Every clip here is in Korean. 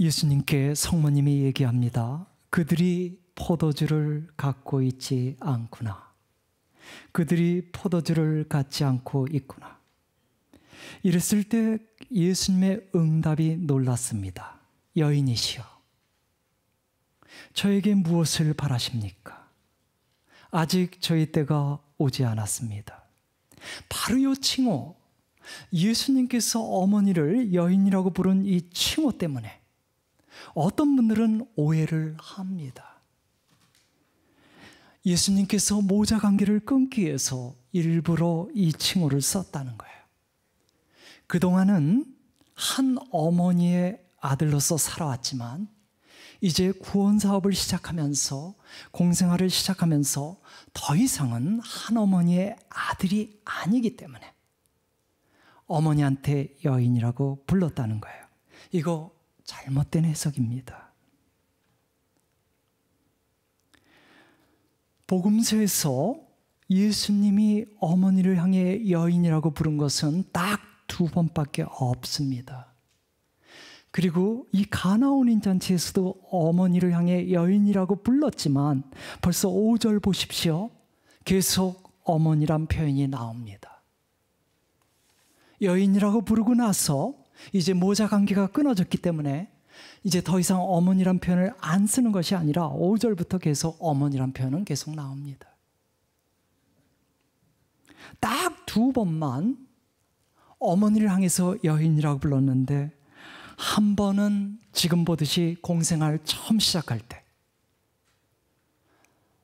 예수님께 성모님이 얘기합니다. 그들이 포도주를 갖고 있지 않구나. 그들이 포도주를 갖지 않고 있구나. 이랬을 때 예수님의 응답이 놀랐습니다. 여인이시여. 저에게 무엇을 바라십니까? 아직 저희 때가 오지 않았습니다. 바로 요 칭호, 예수님께서 어머니를 여인이라고 부른 이 칭호 때문에 어떤 분들은 오해를 합니다. 예수님께서 모자 관계를 끊기 위해서 일부러 이 칭호를 썼다는 거예요. 그동안은 한 어머니의 아들로서 살아왔지만 이제 구원 사업을 시작하면서 공생활을 시작하면서 더 이상은 한 어머니의 아들이 아니기 때문에 어머니한테 여인이라고 불렀다는 거예요. 이거 잘못된 해석입니다. 복음서에서 예수님이 어머니를 향해 여인이라고 부른 것은 딱 두 번밖에 없습니다. 그리고 이 가나오닌 잔치에서도 어머니를 향해 여인이라고 불렀지만 벌써 5절 보십시오. 계속 어머니란 표현이 나옵니다. 여인이라고 부르고 나서 이제 모자 관계가 끊어졌기 때문에 이제 더 이상 어머니란 표현을 안 쓰는 것이 아니라 5절부터 계속 어머니란 표현은 계속 나옵니다. 딱 두 번만 어머니를 향해서 여인이라고 불렀는데 한 번은 지금 보듯이 공생활 처음 시작할 때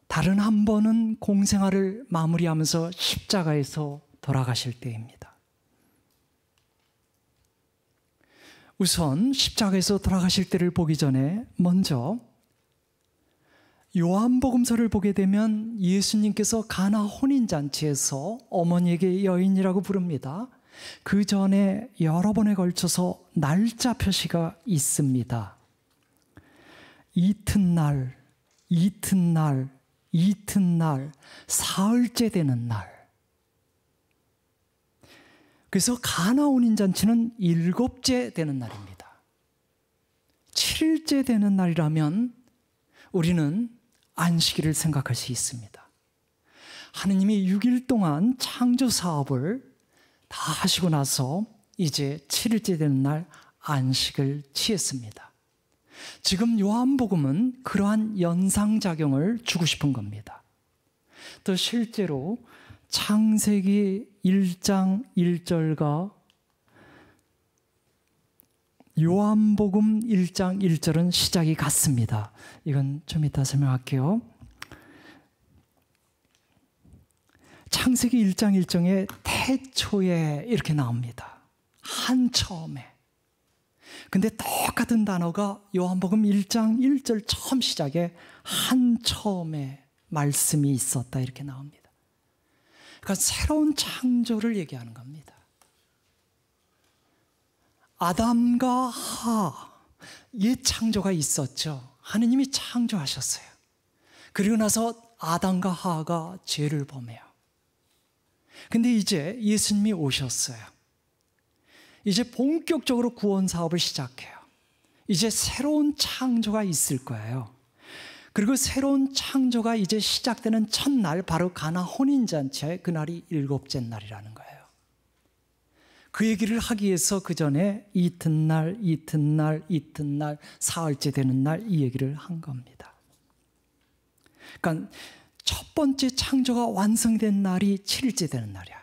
다른 한 번은 공생활을 마무리하면서 십자가에서 돌아가실 때입니다. 우선 십자가에서 돌아가실 때를 보기 전에 먼저 요한복음서를 보게 되면 예수님께서 가나 혼인잔치에서 어머니에게 여인이라고 부릅니다. 그 전에 여러 번에 걸쳐서 날짜 표시가 있습니다. 이튿날, 이튿날, 이튿날, 사흘째 되는 날. 그래서 가나 혼인 잔치는 일곱째 되는 날입니다. 7일째 되는 날이라면 우리는 안식일을 생각할 수 있습니다. 하느님이 6일 동안 창조 사업을 다 하시고 나서 이제 7일째 되는 날 안식을 취했습니다. 지금 요한복음은 그러한 연상작용을 주고 싶은 겁니다. 또 실제로 창세기 1장 1절과 요한복음 1장 1절은 시작이 같습니다. 이건 좀 이따 설명할게요. 창세기 1장 1절에 태초에 이렇게 나옵니다. 한 처음에. 근데 똑같은 단어가 요한복음 1장 1절 처음 시작에 한 처음에 말씀이 있었다 이렇게 나옵니다. 그러니까 새로운 창조를 얘기하는 겁니다. 아담과 하, 옛 창조가 있었죠. 하느님이 창조하셨어요. 그리고 나서 아담과 하가 죄를 범해요. 근데 이제 예수님이 오셨어요. 이제 본격적으로 구원 사업을 시작해요. 이제 새로운 창조가 있을 거예요. 그리고 새로운 창조가 이제 시작되는 첫날 바로 가나 혼인잔치의 그날이 일곱째 날이라는 거예요. 그 얘기를 하기 위해서 그 전에 이튿날, 이튿날, 이튿날, 사흘째 되는 날 이 얘기를 한 겁니다. 그러니까 첫 번째 창조가 완성된 날이 7일째 되는 날이야.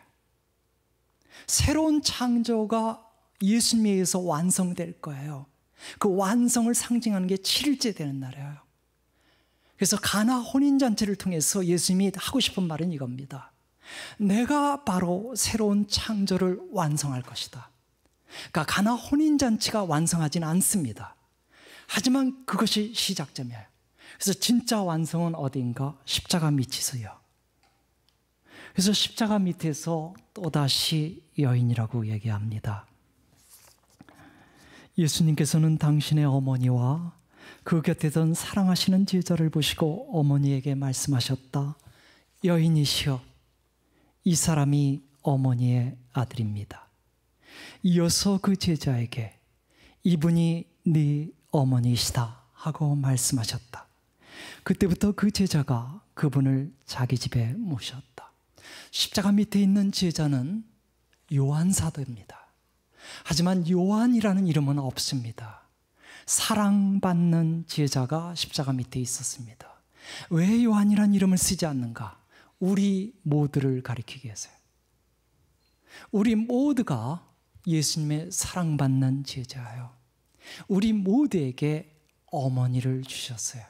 새로운 창조가 예수님에 의해서 완성될 거예요. 그 완성을 상징하는 게 7일째 되는 날이에요. 그래서 가나 혼인잔치를 통해서 예수님이 하고 싶은 말은 이겁니다. 내가 바로 새로운 창조를 완성할 것이다. 그러니까 가나 혼인잔치가 완성하진 않습니다. 하지만 그것이 시작점이에요. 그래서 진짜 완성은 어디가 십자가 밑이서요. 그래서 십자가 밑에서 또다시 여인이라고 얘기합니다. 예수님께서는 당신의 어머니와 그 곁에 선 사랑하시는 제자를 보시고 어머니에게 말씀하셨다. 여인이시여, 이 사람이 어머니의 아들입니다. 이어서 그 제자에게 이분이 네 어머니시다 하고 말씀하셨다. 그때부터 그 제자가 그분을 자기 집에 모셨다. 십자가 밑에 있는 제자는 요한 사도입니다. 하지만 요한이라는 이름은 없습니다. 사랑받는 제자가 십자가 밑에 있었습니다. 왜 요한이란 이름을 쓰지 않는가? 우리 모두를 가리키기 위해서요. 우리 모두가 예수님의 사랑받는 제자예요. 우리 모두에게 어머니를 주셨어요.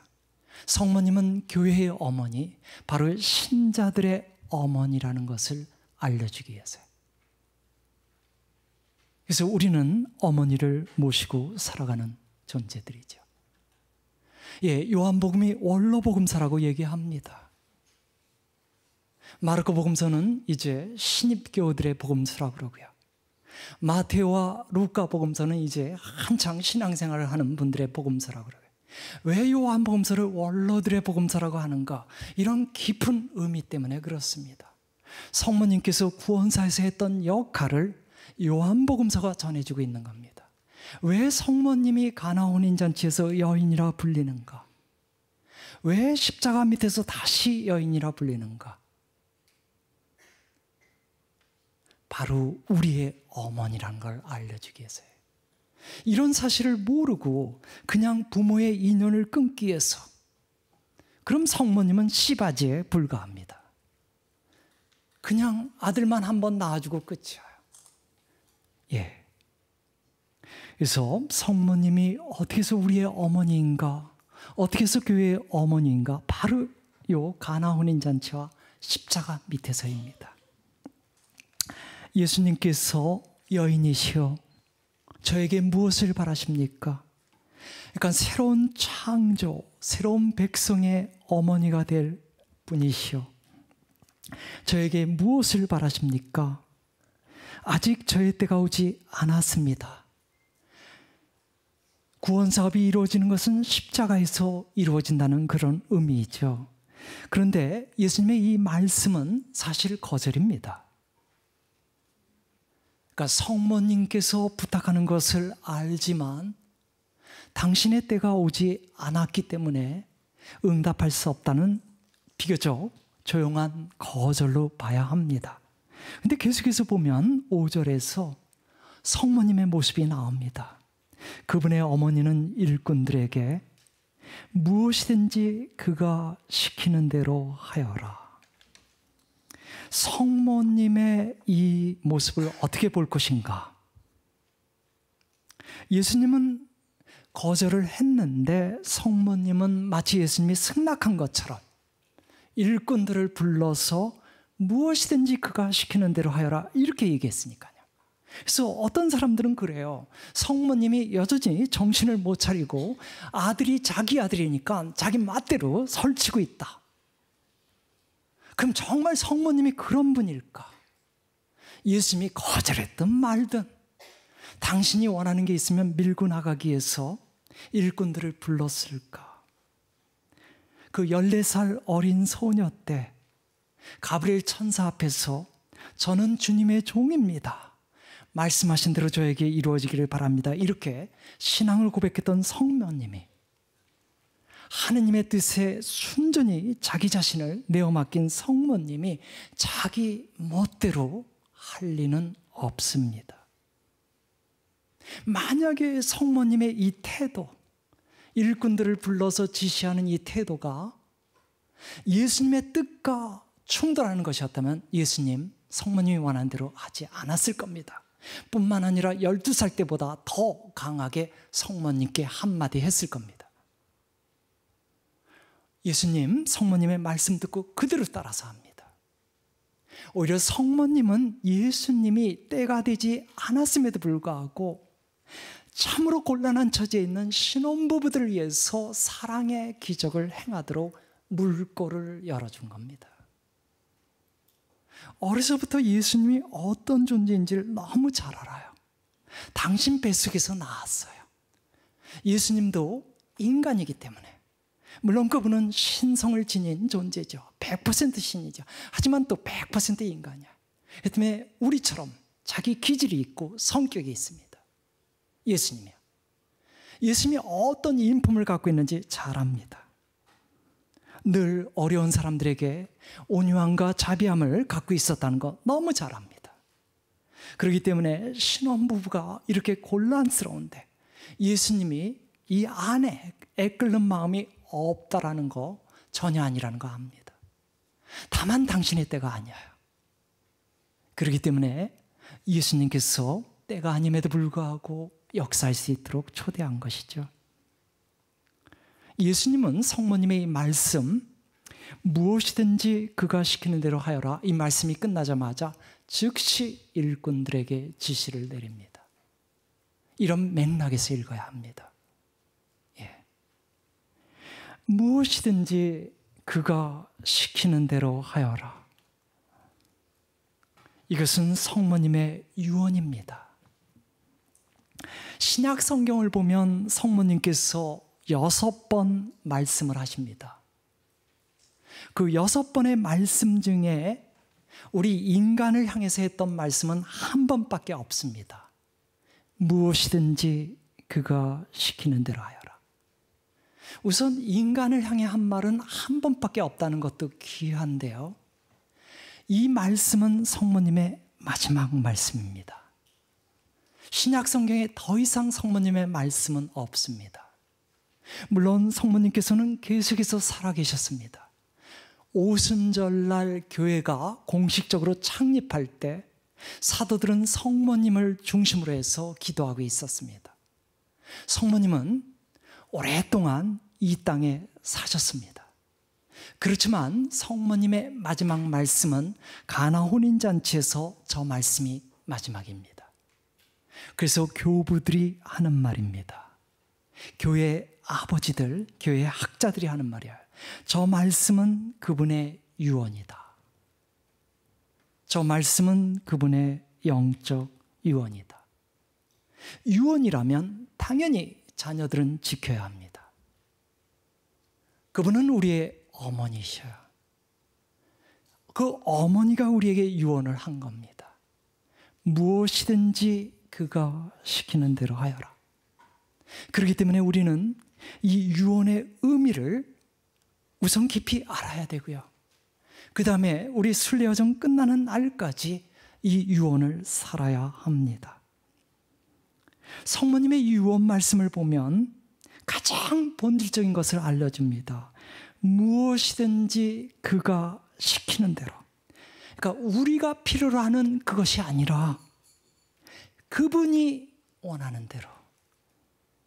성모님은 교회의 어머니, 바로 신자들의 어머니라는 것을 알려주기 위해서요. 그래서 우리는 어머니를 모시고 살아가는 존재들이죠. 예, 요한복음이 원로복음사라고 얘기합니다. 마르코복음서는 이제 신입교우들의 복음서라고 그러고요. 마테와 루카복음서는 이제 한창 신앙생활을 하는 분들의 복음서라고 그러고요. 왜 요한복음서를 원로들의 복음서라고 하는가? 이런 깊은 의미 때문에 그렇습니다. 성모님께서 구원사에서 했던 역할을 요한복음서가 전해주고 있는 겁니다. 왜 성모님이 가나온 인잔치에서 여인이라 불리는가? 왜 십자가 밑에서 다시 여인이라 불리는가? 바로 우리의 어머니란 걸 알려주기 위해서요. 이런 사실을 모르고 그냥 부모의 인연을 끊기 위해서 그럼 성모님은 씨바지에 불과합니다. 그냥 아들만 한번 낳아주고 끝이에요. 예. 그래서 성모님이 어떻게 해서 우리의 어머니인가? 어떻게 해서 교회의 어머니인가? 바로 요 가나 혼인 잔치와 십자가 밑에서입니다. 예수님께서 여인이시여 저에게 무엇을 바라십니까? 그러니까 새로운 창조, 새로운 백성의 어머니가 될 분이시여 저에게 무엇을 바라십니까? 아직 저의 때가 오지 않았습니다. 구원 사업이 이루어지는 것은 십자가에서 이루어진다는 그런 의미이죠. 그런데 예수님의 이 말씀은 사실 거절입니다. 그러니까 성모님께서 부탁하는 것을 알지만 당신의 때가 오지 않았기 때문에 응답할 수 없다는 비교적 조용한 거절로 봐야 합니다. 근데 계속해서 보면 5절에서 성모님의 모습이 나옵니다. 그분의 어머니는 일꾼들에게 무엇이든지 그가 시키는 대로 하여라. 성모님의 이 모습을 어떻게 볼 것인가? 예수님은 거절을 했는데 성모님은 마치 예수님이 승낙한 것처럼 일꾼들을 불러서 무엇이든지 그가 시키는 대로 하여라 이렇게 얘기했으니까 그래서 어떤 사람들은 그래요. 성모님이 여전히 정신을 못 차리고 아들이 자기 아들이니까 자기 맛대로 설치고 있다. 그럼 정말 성모님이 그런 분일까? 예수님이 거절했든 말든 당신이 원하는 게 있으면 밀고 나가기 위해서 일꾼들을 불렀을까? 그 14살 어린 소녀 때 가브리엘 천사 앞에서 저는 주님의 종입니다. 말씀하신 대로 저에게 이루어지기를 바랍니다. 이렇게 신앙을 고백했던 성면님이 하느님의 뜻에 순전히 자기 자신을 내어 맡긴 성모님이 자기 멋대로 할 리는 없습니다. 만약에 성모님의 이 태도, 일꾼들을 불러서 지시하는 이 태도가 예수님의 뜻과 충돌하는 것이었다면 예수님 성모님이 원한 대로 하지 않았을 겁니다. 뿐만 아니라 12살 때보다 더 강하게 성모님께 한마디 했을 겁니다. 예수님, 성모님의 말씀 듣고 그대로 따라서 합니다. 오히려 성모님은 예수님이 때가 되지 않았음에도 불구하고 참으로 곤란한 처지에 있는 신혼부부들을 위해서 사랑의 기적을 행하도록 물꼬를 열어준 겁니다. 어려서부터 예수님이 어떤 존재인지를 너무 잘 알아요. 당신 뱃속에서 나왔어요. 예수님도 인간이기 때문에. 물론 그분은 신성을 지닌 존재죠. 100% 신이죠. 하지만 또 100% 인간이야. 그 때문에 우리처럼 자기 기질이 있고 성격이 있습니다. 예수님이요. 예수님이 어떤 인품을 갖고 있는지 잘 압니다. 늘 어려운 사람들에게 온유함과 자비함을 갖고 있었다는 것 너무 잘 압니다. 그렇기 때문에 신혼부부가 이렇게 곤란스러운데 예수님이 이 안에 애끓는 마음이 없다라는 거 전혀 아니라는 거 압니다. 다만 당신의 때가 아니에요. 그렇기 때문에 예수님께서 때가 아님에도 불구하고 역사할 수 있도록 초대한 것이죠. 예수님은 성모님의 말씀 무엇이든지 그가 시키는 대로 하여라 이 말씀이 끝나자마자 즉시 일꾼들에게 지시를 내립니다. 이런 맥락에서 읽어야 합니다. 예. 무엇이든지 그가 시키는 대로 하여라. 이것은 성모님의 유언입니다. 신약 성경을 보면 성모님께서 여섯 번 말씀을 하십니다. 그 여섯 번의 말씀 중에 우리 인간을 향해서 했던 말씀은 한 번밖에 없습니다. 무엇이든지 그가 시키는 대로 하여라. 우선 인간을 향해 한 말은 한 번밖에 없다는 것도 귀한데요. 이 말씀은 성모님의 마지막 말씀입니다. 신약 성경에 더 이상 성모님의 말씀은 없습니다. 물론 성모님께서는 계속해서 살아계셨습니다. 오순절날 교회가 공식적으로 창립할 때 사도들은 성모님을 중심으로 해서 기도하고 있었습니다. 성모님은 오랫동안 이 땅에 사셨습니다. 그렇지만 성모님의 마지막 말씀은 가나 혼인잔치에서 저 말씀이 마지막입니다. 그래서 교부들이 하는 말입니다. 교회 아버지들, 교회 학자들이 하는 말이야. 저 말씀은 그분의 유언이다. 저 말씀은 그분의 영적 유언이다. 유언이라면 당연히 자녀들은 지켜야 합니다. 그분은 우리의 어머니셔그 어머니가 우리에게 유언을 한 겁니다. 무엇이든지 그가 시키는 대로 하여라. 그렇기 때문에 우리는 이 유언의 의미를 우선 깊이 알아야 되고요. 그 다음에 우리 순례여정 끝나는 날까지 이 유언을 살아야 합니다. 성모님의 유언 말씀을 보면 가장 본질적인 것을 알려줍니다. 무엇이든지 그가 시키는 대로. 그러니까 우리가 필요로 하는 그것이 아니라 그분이 원하는 대로.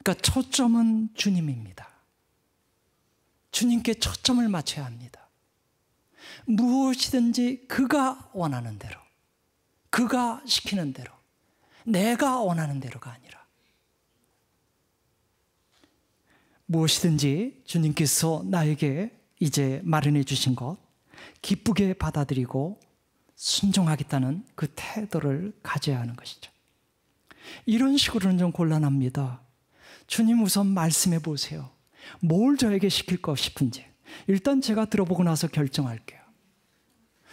그러니까 초점은 주님입니다. 주님께 초점을 맞춰야 합니다. 무엇이든지 그가 원하는 대로, 그가 시키는 대로, 내가 원하는 대로가 아니라 무엇이든지 주님께서 나에게 이제 마련해 주신 것 기쁘게 받아들이고 순종하겠다는 그 태도를 가져야 하는 것이죠. 이런 식으로는 좀 곤란합니다. 주님 우선 말씀해 보세요. 뭘 저에게 시킬 것 싶은지. 일단 제가 들어보고 나서 결정할게요.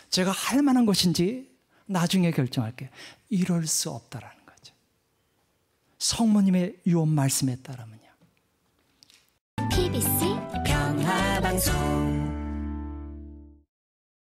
제가 할 만한 것인지 나중에 결정할게요. 이럴 수 없다라는 거죠. 성모님의 유언 말씀에 따르면요. PBC 평화방송